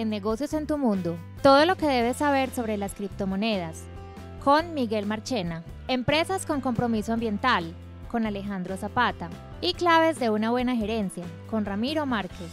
en Negocios en tu Mundo. Todo lo que debes saber sobre las criptomonedas. Con Miguel Marchena. Empresas con compromiso ambiental. Con Alejandro Zapata. Y claves de una buena gerencia. Con Ramiro Márquez.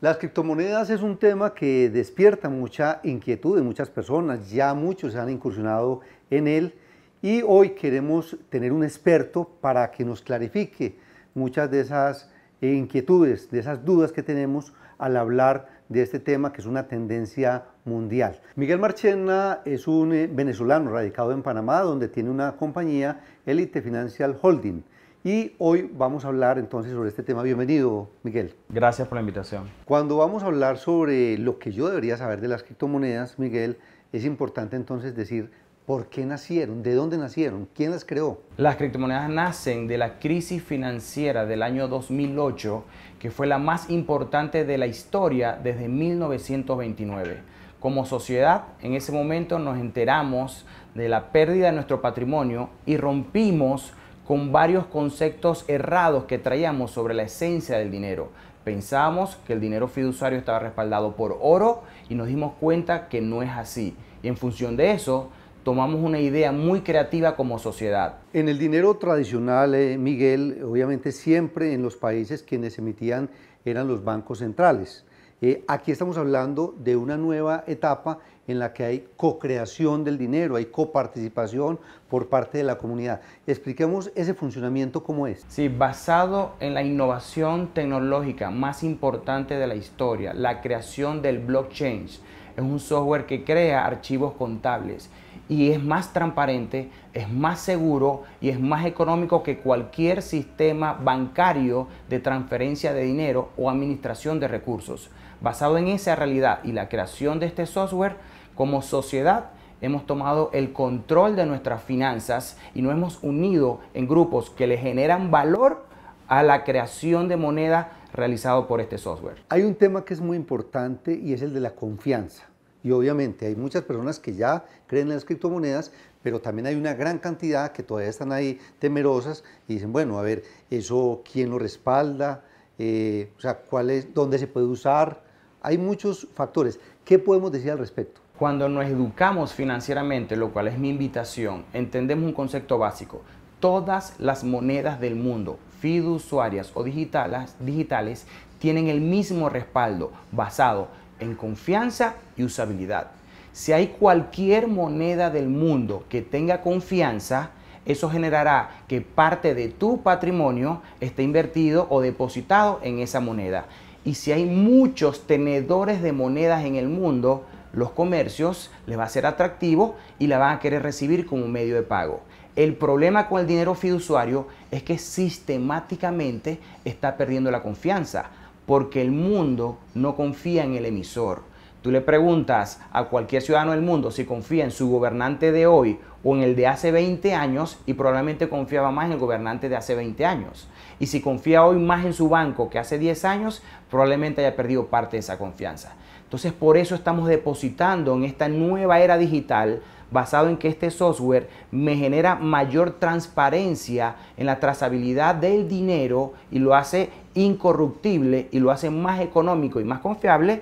Las criptomonedas es un tema que despierta mucha inquietud de muchas personas. Ya muchos se han incursionado en él. Y hoy queremos tener un experto para que nos clarifique muchas de esas inquietudes, de esas dudas que tenemos al hablar de este tema que es una tendencia mundial. Miguel Marchena es un eh, venezolano radicado en Panamá donde tiene una compañía, Elite Financial Holding. Y hoy vamos a hablar entonces sobre este tema. Bienvenido, Miguel. Gracias por la invitación. Cuando vamos a hablar sobre lo que yo debería saber de las criptomonedas, Miguel, es importante entonces decir ¿Por qué nacieron? ¿De dónde nacieron? ¿Quién las creó? Las criptomonedas nacen de la crisis financiera del año 2008, que fue la más importante de la historia desde 1929. Como sociedad, en ese momento nos enteramos de la pérdida de nuestro patrimonio y rompimos con varios conceptos errados que traíamos sobre la esencia del dinero. Pensábamos que el dinero fiduciario estaba respaldado por oro y nos dimos cuenta que no es así. Y en función de eso, tomamos una idea muy creativa como sociedad. En el dinero tradicional, eh, Miguel, obviamente siempre en los países quienes emitían eran los bancos centrales. Eh, aquí estamos hablando de una nueva etapa en la que hay co-creación del dinero, hay coparticipación por parte de la comunidad. Expliquemos ese funcionamiento cómo es. Sí, basado en la innovación tecnológica más importante de la historia, la creación del blockchain. Es un software que crea archivos contables y es más transparente, es más seguro y es más económico que cualquier sistema bancario de transferencia de dinero o administración de recursos. Basado en esa realidad y la creación de este software, como sociedad hemos tomado el control de nuestras finanzas y nos hemos unido en grupos que le generan valor a la creación de moneda realizado por este software. Hay un tema que es muy importante y es el de la confianza. Y obviamente hay muchas personas que ya creen en las criptomonedas, pero también hay una gran cantidad que todavía están ahí temerosas y dicen, bueno, a ver, eso quién lo respalda, eh, o sea, cuál es, dónde se puede usar. Hay muchos factores. ¿Qué podemos decir al respecto? Cuando nos educamos financieramente, lo cual es mi invitación, entendemos un concepto básico. Todas las monedas del mundo, fiduciarias o digitales, digitales tienen el mismo respaldo basado en confianza y usabilidad. Si hay cualquier moneda del mundo que tenga confianza, eso generará que parte de tu patrimonio esté invertido o depositado en esa moneda. Y si hay muchos tenedores de monedas en el mundo, los comercios les va a ser atractivo y la van a querer recibir como medio de pago. El problema con el dinero fiduciario es que sistemáticamente está perdiendo la confianza porque el mundo no confía en el emisor. Tú le preguntas a cualquier ciudadano del mundo si confía en su gobernante de hoy o en el de hace 20 años y probablemente confiaba más en el gobernante de hace 20 años. Y si confía hoy más en su banco que hace 10 años, probablemente haya perdido parte de esa confianza. Entonces por eso estamos depositando en esta nueva era digital basado en que este software me genera mayor transparencia en la trazabilidad del dinero y lo hace incorruptible y lo hace más económico y más confiable.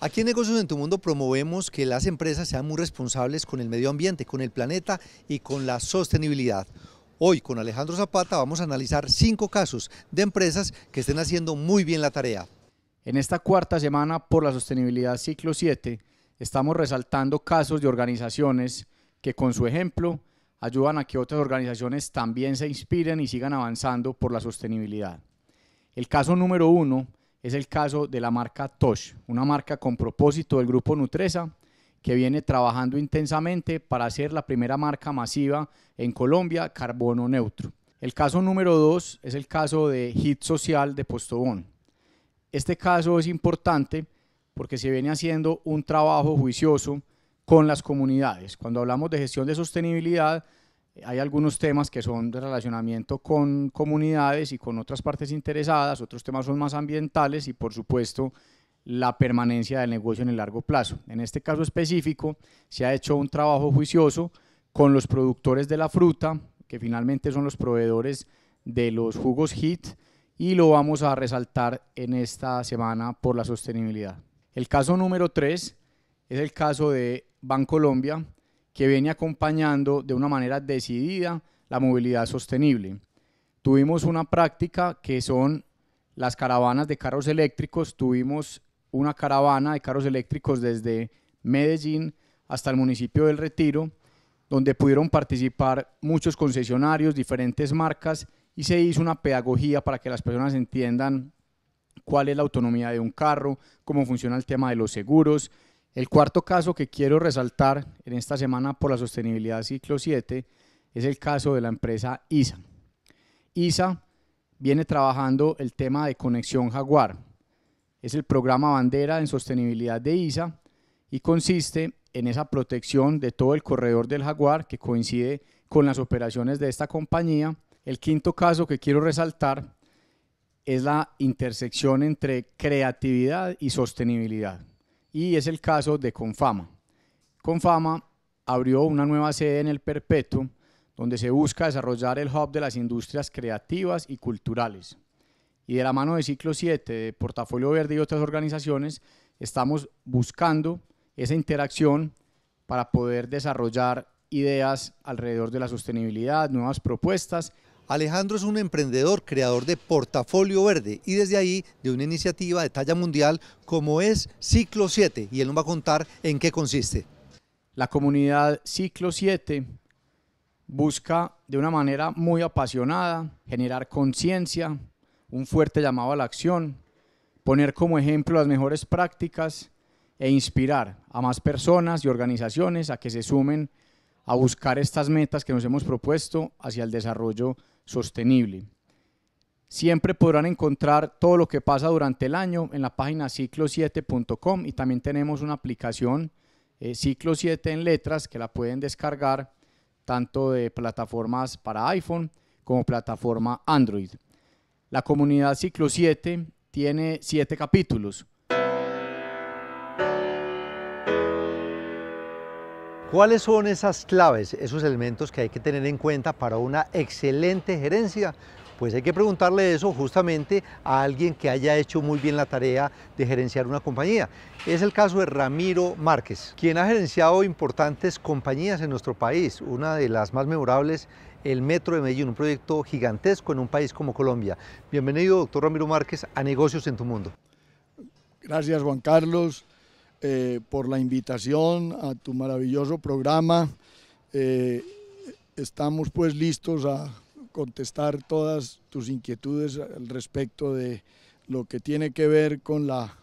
Aquí en Negocios en tu Mundo promovemos que las empresas sean muy responsables con el medio ambiente, con el planeta y con la sostenibilidad. Hoy con Alejandro Zapata vamos a analizar cinco casos de empresas que estén haciendo muy bien la tarea. En esta cuarta semana por la sostenibilidad ciclo 7 estamos resaltando casos de organizaciones que con su ejemplo ayudan a que otras organizaciones también se inspiren y sigan avanzando por la sostenibilidad. El caso número uno es el caso de la marca Tosh, una marca con propósito del grupo Nutresa que viene trabajando intensamente para ser la primera marca masiva en Colombia carbono neutro. El caso número dos es el caso de Hit Social de Postobón, este caso es importante porque se viene haciendo un trabajo juicioso con las comunidades. Cuando hablamos de gestión de sostenibilidad, eh, hay algunos temas que son de relacionamiento con comunidades y con otras partes interesadas, otros temas son más ambientales y por supuesto la permanencia del negocio en el largo plazo. En este caso específico se ha hecho un trabajo juicioso con los productores de la fruta, que finalmente son los proveedores de los jugos HIT, y lo vamos a resaltar en esta semana por la sostenibilidad. El caso número 3 es el caso de Bancolombia, que viene acompañando de una manera decidida la movilidad sostenible. Tuvimos una práctica que son las caravanas de carros eléctricos, tuvimos una caravana de carros eléctricos desde Medellín hasta el municipio del Retiro, donde pudieron participar muchos concesionarios, diferentes marcas, y se hizo una pedagogía para que las personas entiendan cuál es la autonomía de un carro, cómo funciona el tema de los seguros. El cuarto caso que quiero resaltar en esta semana por la sostenibilidad ciclo 7 es el caso de la empresa ISA. ISA viene trabajando el tema de conexión Jaguar. Es el programa bandera en sostenibilidad de ISA y consiste en esa protección de todo el corredor del Jaguar que coincide con las operaciones de esta compañía el quinto caso que quiero resaltar es la intersección entre creatividad y sostenibilidad. Y es el caso de Confama. Confama abrió una nueva sede en el Perpetuo, donde se busca desarrollar el hub de las industrias creativas y culturales. Y de la mano de Ciclo 7, de Portafolio Verde y otras organizaciones, estamos buscando esa interacción para poder desarrollar ideas alrededor de la sostenibilidad, nuevas propuestas Alejandro es un emprendedor, creador de Portafolio Verde y desde ahí de una iniciativa de talla mundial como es Ciclo 7 y él nos va a contar en qué consiste. La comunidad Ciclo 7 busca de una manera muy apasionada generar conciencia, un fuerte llamado a la acción, poner como ejemplo las mejores prácticas e inspirar a más personas y organizaciones a que se sumen a buscar estas metas que nos hemos propuesto hacia el desarrollo sostenible. Siempre podrán encontrar todo lo que pasa durante el año en la página ciclo7.com y también tenemos una aplicación eh, Ciclo 7 en letras que la pueden descargar tanto de plataformas para iPhone como plataforma Android. La comunidad Ciclo 7 tiene siete capítulos. ¿Cuáles son esas claves, esos elementos que hay que tener en cuenta para una excelente gerencia? Pues hay que preguntarle eso justamente a alguien que haya hecho muy bien la tarea de gerenciar una compañía. Es el caso de Ramiro Márquez, quien ha gerenciado importantes compañías en nuestro país. Una de las más memorables, el Metro de Medellín, un proyecto gigantesco en un país como Colombia. Bienvenido, doctor Ramiro Márquez, a Negocios en tu Mundo. Gracias, Juan Carlos. Eh, por la invitación a tu maravilloso programa. Eh, estamos pues listos a contestar todas tus inquietudes al respecto de lo que tiene que ver con la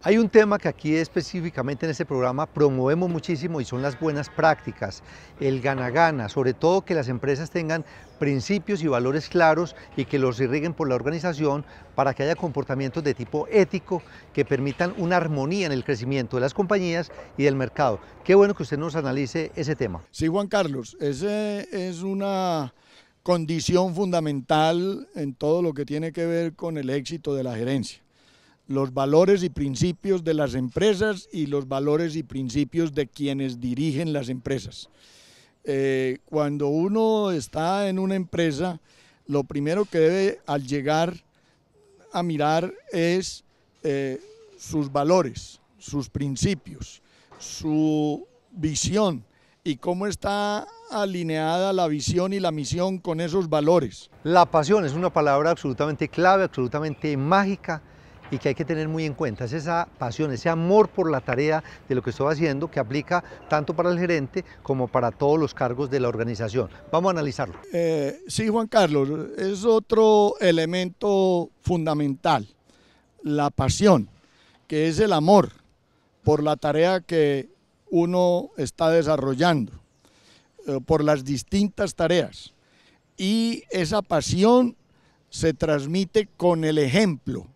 hay un tema que aquí específicamente en este programa promovemos muchísimo y son las buenas prácticas, el gana-gana, sobre todo que las empresas tengan principios y valores claros y que los irriguen por la organización para que haya comportamientos de tipo ético que permitan una armonía en el crecimiento de las compañías y del mercado. Qué bueno que usted nos analice ese tema. Sí, Juan Carlos, ese es una condición fundamental en todo lo que tiene que ver con el éxito de la gerencia los valores y principios de las empresas y los valores y principios de quienes dirigen las empresas. Eh, cuando uno está en una empresa, lo primero que debe al llegar a mirar es eh, sus valores, sus principios, su visión y cómo está alineada la visión y la misión con esos valores. La pasión es una palabra absolutamente clave, absolutamente mágica y que hay que tener muy en cuenta. Es esa pasión, ese amor por la tarea de lo que estoy haciendo que aplica tanto para el gerente como para todos los cargos de la organización. Vamos a analizarlo. Eh, sí, Juan Carlos, es otro elemento fundamental, la pasión, que es el amor por la tarea que uno está desarrollando, eh, por las distintas tareas. Y esa pasión se transmite con el ejemplo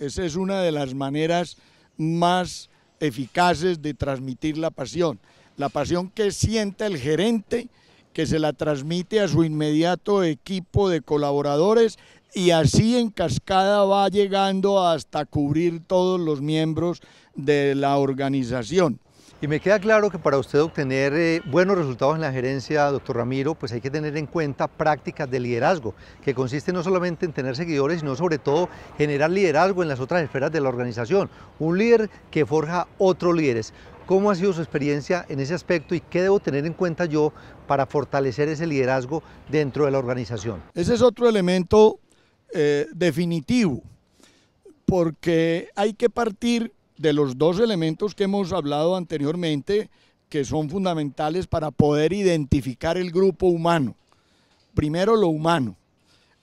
esa es una de las maneras más eficaces de transmitir la pasión. La pasión que sienta el gerente, que se la transmite a su inmediato equipo de colaboradores y así en cascada va llegando hasta cubrir todos los miembros de la organización. Y me queda claro que para usted obtener eh, buenos resultados en la gerencia, doctor Ramiro, pues hay que tener en cuenta prácticas de liderazgo, que consiste no solamente en tener seguidores, sino sobre todo generar liderazgo en las otras esferas de la organización. Un líder que forja otros líderes. ¿Cómo ha sido su experiencia en ese aspecto y qué debo tener en cuenta yo para fortalecer ese liderazgo dentro de la organización? Ese es otro elemento eh, definitivo, porque hay que partir de los dos elementos que hemos hablado anteriormente que son fundamentales para poder identificar el grupo humano. Primero lo humano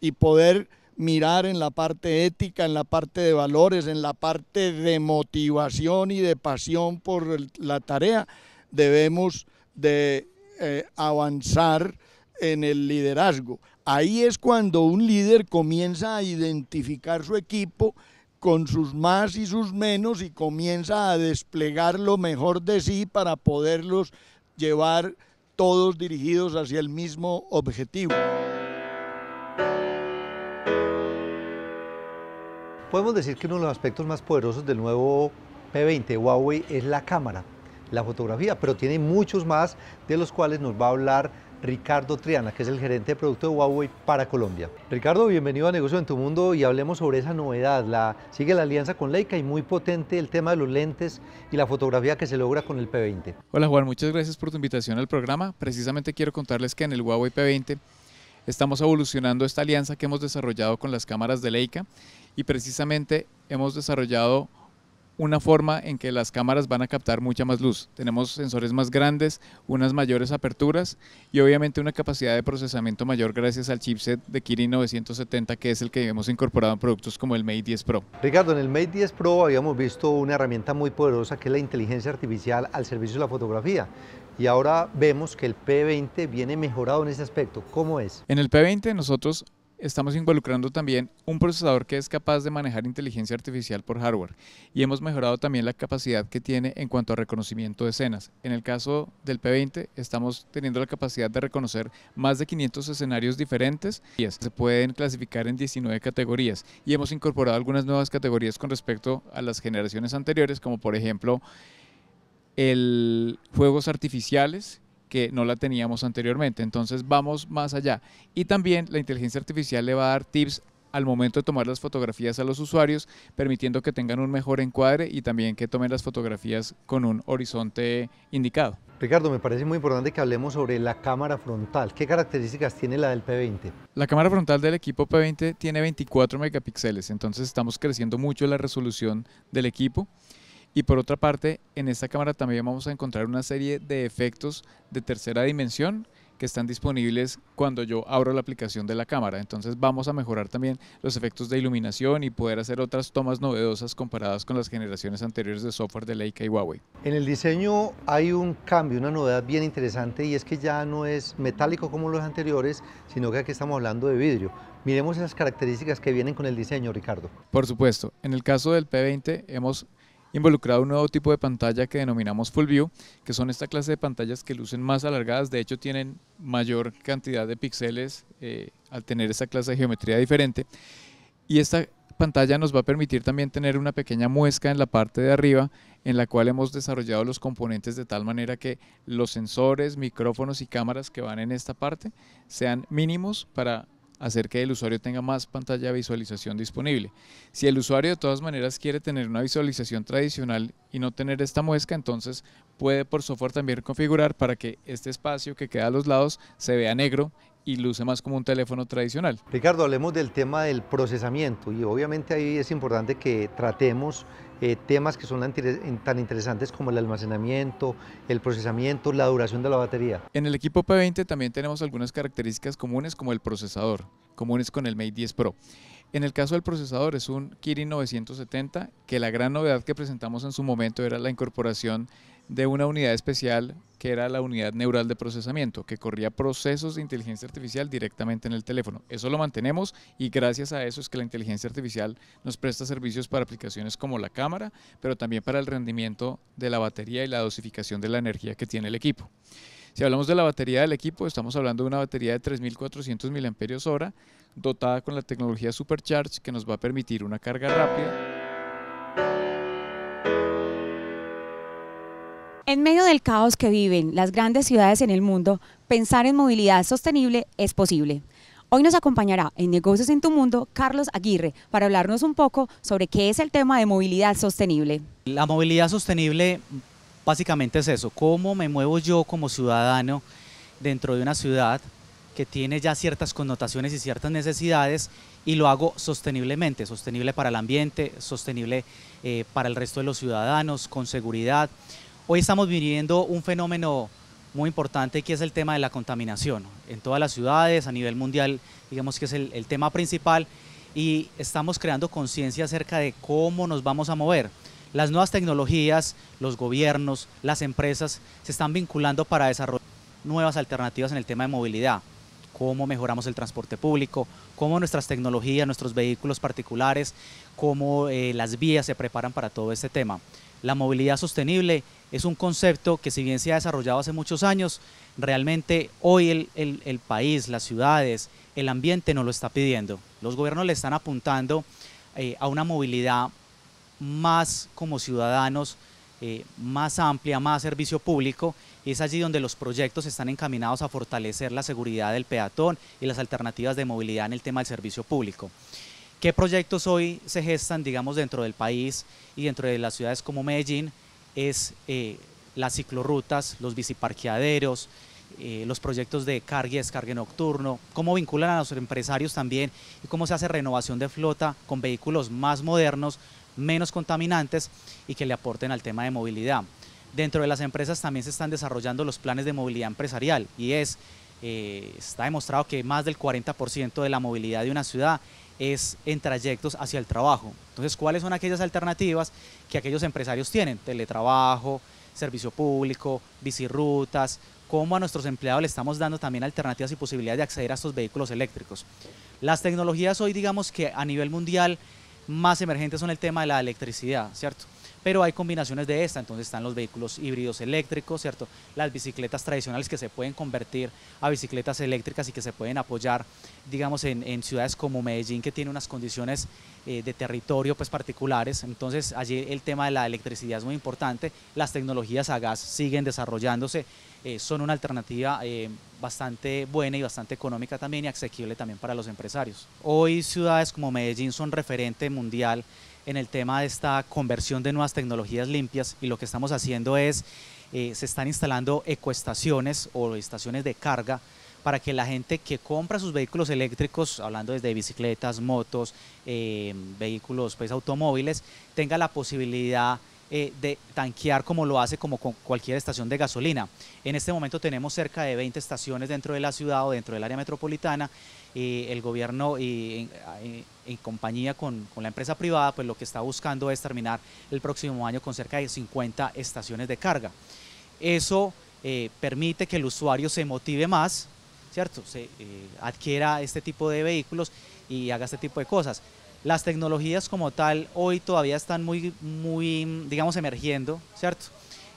y poder mirar en la parte ética, en la parte de valores, en la parte de motivación y de pasión por la tarea, debemos de eh, avanzar en el liderazgo. Ahí es cuando un líder comienza a identificar su equipo con sus más y sus menos y comienza a desplegar lo mejor de sí para poderlos llevar todos dirigidos hacia el mismo objetivo. Podemos decir que uno de los aspectos más poderosos del nuevo P20 Huawei es la cámara, la fotografía, pero tiene muchos más de los cuales nos va a hablar Ricardo Triana, que es el gerente de producto de Huawei para Colombia. Ricardo, bienvenido a Negocio en tu Mundo y hablemos sobre esa novedad. sigue la alianza con Leica y muy potente el tema de los lentes y la fotografía que se logra con el P20. Hola Juan, muchas gracias por tu invitación al programa. Precisamente quiero contarles que en el Huawei P20 estamos evolucionando esta alianza que hemos desarrollado con las cámaras de Leica y precisamente hemos desarrollado una forma en que las cámaras van a captar mucha más luz. Tenemos sensores más grandes, unas mayores aperturas y obviamente una capacidad de procesamiento mayor gracias al chipset de Kirin 970 que es el que hemos incorporado en productos como el Mate 10 Pro. Ricardo, en el Mate 10 Pro habíamos visto una herramienta muy poderosa que es la inteligencia artificial al servicio de la fotografía y ahora vemos que el P20 viene mejorado en ese aspecto. ¿Cómo es? En el P20 nosotros estamos involucrando también un procesador que es capaz de manejar inteligencia artificial por hardware y hemos mejorado también la capacidad que tiene en cuanto a reconocimiento de escenas. En el caso del P20 estamos teniendo la capacidad de reconocer más de 500 escenarios diferentes y se pueden clasificar en 19 categorías y hemos incorporado algunas nuevas categorías con respecto a las generaciones anteriores como por ejemplo el juegos artificiales que no la teníamos anteriormente. Entonces vamos más allá. Y también la inteligencia artificial le va a dar tips al momento de tomar las fotografías a los usuarios, permitiendo que tengan un mejor encuadre y también que tomen las fotografías con un horizonte indicado. Ricardo, me parece muy importante que hablemos sobre la cámara frontal. ¿Qué características tiene la del P20? La cámara frontal del equipo P20 tiene 24 megapíxeles, entonces estamos creciendo mucho la resolución del equipo. Y por otra parte, en esta cámara también vamos a encontrar una serie de efectos de tercera dimensión que están disponibles cuando yo abro la aplicación de la cámara. Entonces vamos a mejorar también los efectos de iluminación y poder hacer otras tomas novedosas comparadas con las generaciones anteriores de software de Leica y Huawei. En el diseño hay un cambio, una novedad bien interesante y es que ya no es metálico como los anteriores, sino que aquí estamos hablando de vidrio. Miremos esas características que vienen con el diseño, Ricardo. Por supuesto, en el caso del P20 hemos involucrado un nuevo tipo de pantalla que denominamos Full View, que son esta clase de pantallas que lucen más alargadas, de hecho tienen mayor cantidad de píxeles eh, al tener esta clase de geometría diferente. Y esta pantalla nos va a permitir también tener una pequeña muesca en la parte de arriba en la cual hemos desarrollado los componentes de tal manera que los sensores, micrófonos y cámaras que van en esta parte sean mínimos para hacer que el usuario tenga más pantalla de visualización disponible. Si el usuario de todas maneras quiere tener una visualización tradicional y no tener esta muesca, entonces puede por software también configurar para que este espacio que queda a los lados se vea negro y luce más como un teléfono tradicional. Ricardo, hablemos del tema del procesamiento y obviamente ahí es importante que tratemos eh, temas que son tan interesantes como el almacenamiento, el procesamiento, la duración de la batería. En el equipo P20 también tenemos algunas características comunes como el procesador, comunes con el Mate 10 Pro. En el caso del procesador es un Kirin 970, que la gran novedad que presentamos en su momento era la incorporación de una unidad especial que era la unidad neural de procesamiento, que corría procesos de inteligencia artificial directamente en el teléfono. Eso lo mantenemos y gracias a eso es que la inteligencia artificial nos presta servicios para aplicaciones como la cámara, pero también para el rendimiento de la batería y la dosificación de la energía que tiene el equipo. Si hablamos de la batería del equipo, estamos hablando de una batería de 3.400 hora, dotada con la tecnología Supercharge que nos va a permitir una carga rápida. En medio del caos que viven las grandes ciudades en el mundo, pensar en movilidad sostenible es posible. Hoy nos acompañará en Negocios en tu Mundo Carlos Aguirre para hablarnos un poco sobre qué es el tema de movilidad sostenible. La movilidad sostenible básicamente es eso, cómo me muevo yo como ciudadano dentro de una ciudad que tiene ya ciertas connotaciones y ciertas necesidades y lo hago sosteniblemente, sostenible para el ambiente, sostenible eh, para el resto de los ciudadanos, con seguridad. Hoy estamos viviendo un fenómeno muy importante que es el tema de la contaminación en todas las ciudades, a nivel mundial, digamos que es el, tema principal y estamos creando conciencia acerca de cómo nos vamos a mover. Las nuevas tecnologías, los gobiernos, las empresas se están vinculando para desarrollar nuevas alternativas en el tema de movilidad, cómo mejoramos el transporte público, cómo nuestras tecnologías, nuestros vehículos particulares, cómo eh, las vías se preparan para todo este tema. La movilidad sostenible es un concepto que si bien se ha desarrollado hace muchos años, realmente hoy el, país, las ciudades, el ambiente no lo está pidiendo. Los gobiernos le están apuntando eh, a una movilidad más como ciudadanos, eh, más amplia, más servicio público. Y es allí donde los proyectos están encaminados a fortalecer la seguridad del peatón y las alternativas de movilidad en el tema del servicio público. ¿Qué proyectos hoy se gestan, digamos, dentro del país y dentro de las ciudades como Medellín? Es eh, las ciclorrutas, los biciparqueaderos, eh, los proyectos de carga y descargue nocturno, cómo vinculan a los empresarios también y cómo se hace renovación de flota con vehículos más modernos, menos contaminantes y que le aporten al tema de movilidad. Dentro de las empresas también se están desarrollando los planes de movilidad empresarial y es, eh, está demostrado que más del 40% de la movilidad de una ciudad es en trayectos hacia el trabajo. Entonces, ¿cuáles son aquellas alternativas que aquellos empresarios tienen? Teletrabajo, servicio público, bicirrutas, cómo a nuestros empleados le estamos dando también alternativas y posibilidades de acceder a estos vehículos eléctricos. Las tecnologías hoy, digamos que a nivel mundial, más emergentes son el tema de la electricidad, ¿cierto? pero hay combinaciones de esta, entonces están los vehículos híbridos eléctricos, ¿cierto? Las bicicletas tradicionales que se pueden convertir a bicicletas eléctricas y que se pueden apoyar, digamos, en, ciudades como Medellín, que tiene unas condiciones eh, de territorio pues particulares, entonces allí el tema de la electricidad es muy importante, las tecnologías a gas siguen desarrollándose, eh, son una alternativa eh, bastante buena y bastante económica también y accesible también para los empresarios. Hoy ciudades como Medellín son referente mundial en el tema de esta conversión de nuevas tecnologías limpias y lo que estamos haciendo es, eh, se están instalando ecoestaciones o estaciones de carga para que la gente que compra sus vehículos eléctricos, hablando desde bicicletas, motos, eh, vehículos pues, automóviles, tenga la posibilidad eh, de tanquear como lo hace como con cualquier estación de gasolina. En este momento tenemos cerca de 20 estaciones dentro de la ciudad o dentro del área metropolitana. y eh, el gobierno eh, en, compañía con, la empresa privada, pues lo que está buscando es terminar el próximo año con cerca de 50 estaciones de carga. Eso permite que el usuario se motive más, ¿cierto? Se adquiera este tipo de vehículos y haga este tipo de cosas. Las tecnologías como tal hoy todavía están muy, muy digamos, emergiendo, ¿cierto?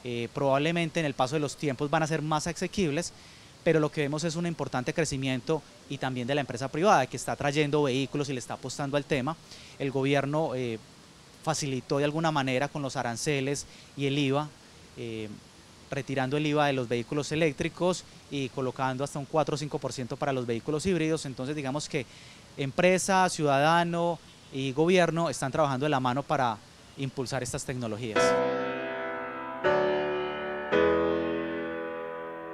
Eh, probablemente en el paso de los tiempos van a ser más asequibles, pero lo que vemos es un importante crecimiento y también de la empresa privada que está trayendo vehículos y le está apostando al tema. El gobierno eh, facilitó de alguna manera con los aranceles y el IVA, eh, retirando el IVA de los vehículos eléctricos y colocando hasta un 4 o 5% para los vehículos híbridos. Entonces digamos que empresa, ciudadano, y gobierno están trabajando de la mano para impulsar estas tecnologías.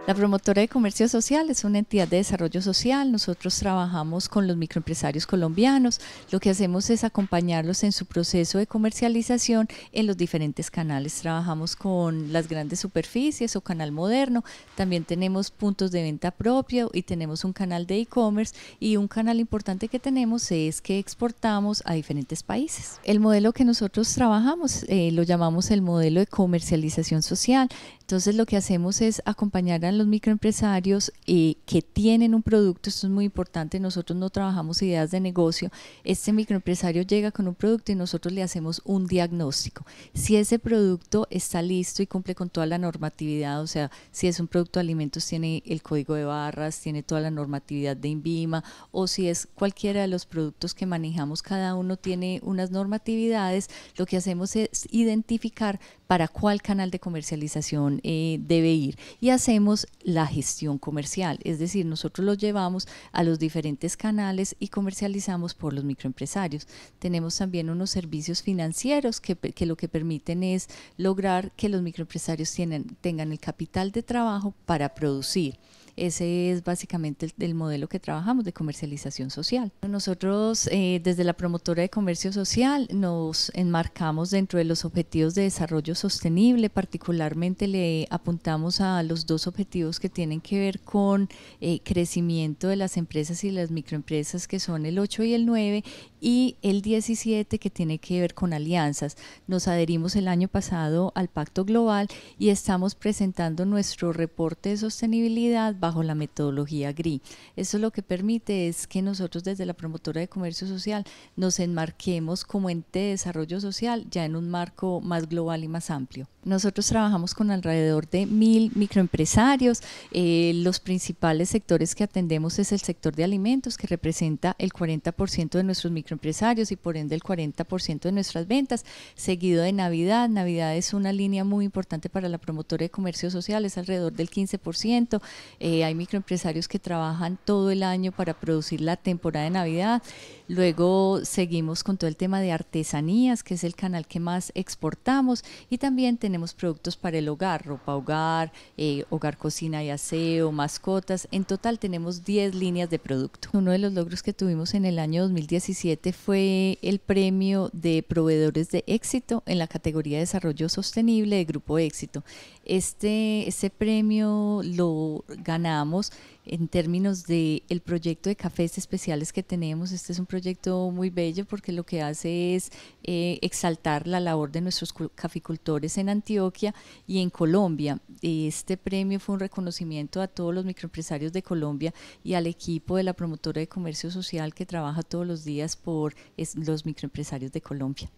La promotora de comercio social es una entidad de desarrollo social. Nosotros trabajamos con los microempresarios colombianos. Lo que hacemos es acompañarlos en su proceso de comercialización en los diferentes canales. Trabajamos con las grandes superficies o canal moderno. También tenemos puntos de venta propio y tenemos un canal de e-commerce. Y un canal importante que tenemos es que exportamos a diferentes países. El modelo que nosotros trabajamos eh, lo llamamos el modelo de comercialización social. Entonces lo que hacemos es acompañar a los microempresarios eh, que tienen un producto, esto es muy importante, nosotros no trabajamos ideas de negocio, este microempresario llega con un producto y nosotros le hacemos un diagnóstico. Si ese producto está listo y cumple con toda la normatividad, o sea, si es un producto de alimentos tiene el código de barras, tiene toda la normatividad de INVIMA, o si es cualquiera de los productos que manejamos, cada uno tiene unas normatividades, lo que hacemos es identificar para cuál canal de comercialización eh, debe ir y hacemos la gestión comercial, es decir, nosotros los llevamos a los diferentes canales y comercializamos por los microempresarios. Tenemos también unos servicios financieros que, que lo que permiten es lograr que los microempresarios tienen, tengan el capital de trabajo para producir ese es básicamente el, modelo que trabajamos de comercialización social. Nosotros eh, desde la promotora de comercio social nos enmarcamos dentro de los objetivos de desarrollo sostenible, particularmente le apuntamos a los dos objetivos que tienen que ver con eh, crecimiento de las empresas y las microempresas que son el 8 y el 9 y el 17 que tiene que ver con alianzas. Nos adherimos el año pasado al Pacto Global y estamos presentando nuestro reporte de sostenibilidad bajo la metodología GRI. Eso lo que permite es que nosotros desde la promotora de comercio social nos enmarquemos como ente de desarrollo social ya en un marco más global y más amplio. Nosotros trabajamos con alrededor de mil microempresarios. Eh, los principales sectores que atendemos es el sector de alimentos, que representa el 40% de nuestros microempresarios y por ende el 40% de nuestras ventas, seguido de Navidad. Navidad es una línea muy importante para la promotora de comercio social, es alrededor del 15% hay microempresarios que trabajan todo el año para producir la temporada de Navidad Luego seguimos con todo el tema de artesanías, que es el canal que más exportamos. Y también tenemos productos para el hogar, ropa hogar, eh, hogar cocina y aseo, mascotas. En total tenemos 10 líneas de producto. Uno de los logros que tuvimos en el año 2017 fue el premio de proveedores de éxito en la categoría de desarrollo sostenible de Grupo Éxito. Este, este premio lo ganamos en términos del el proyecto de cafés especiales que tenemos. Este es un proyecto muy bello porque lo que hace es eh, exaltar la labor de nuestros caficultores en Antioquia y en Colombia. Este premio fue un reconocimiento a todos los microempresarios de Colombia y al equipo de la promotora de comercio social que trabaja todos los días por los microempresarios de Colombia.